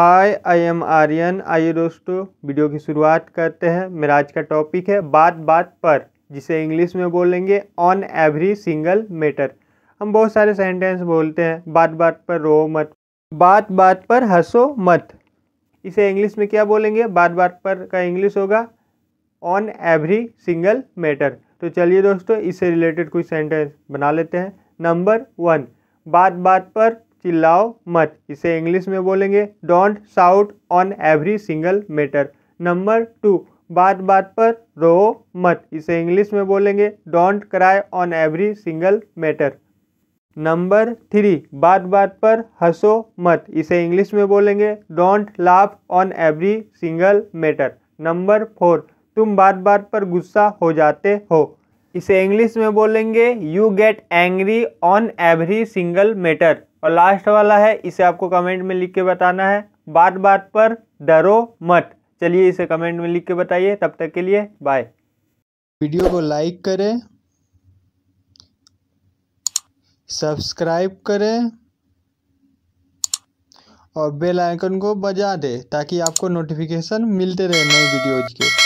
hi I am Aryan आइए दोस्तों video की शुरुआत करते हैं मेरा आज का टॉपिक है बात बात पर जिसे इंग्लिश में बोलेंगे ऑन एवरी सिंगल मैटर हम बहुत सारे सेंटेंस बोलते हैं बात बात पर रो मत बात बात पर हंसो मत इसे इंग्लिश में क्या बोलेंगे बात बात पर का इंग्लिश होगा ऑन एवरी सिंगल मैटर तो चलिए दोस्तों इससे रिलेटेड कुछ सेंटेंस बना लेते हैं नंबर वन बात बात पर चिल्लाओ मत इसे इंग्लिश में बोलेंगे don't shout on every single matter number two बात बात पर रो मत इसे इंग्लिश में बोलेंगे don't cry on every single matter number three बात बात पर हंसो मत इसे इंग्लिश में बोलेंगे don't laugh on every single matter number four तुम बात बात पर गुस्सा हो जाते हो इसे इंग्लिश में बोलेंगे you get angry on every single matter और लास्ट वाला है इसे आपको कमेंट में लिख के बताना है बात बात पर डरो मत चलिए इसे कमेंट में लिख के बताइए तब तक के लिए बाय वीडियो को लाइक करें सब्सक्राइब करें और बेल आइकन को बजा दें ताकि आपको नोटिफिकेशन मिलते रहे नई वीडियोज के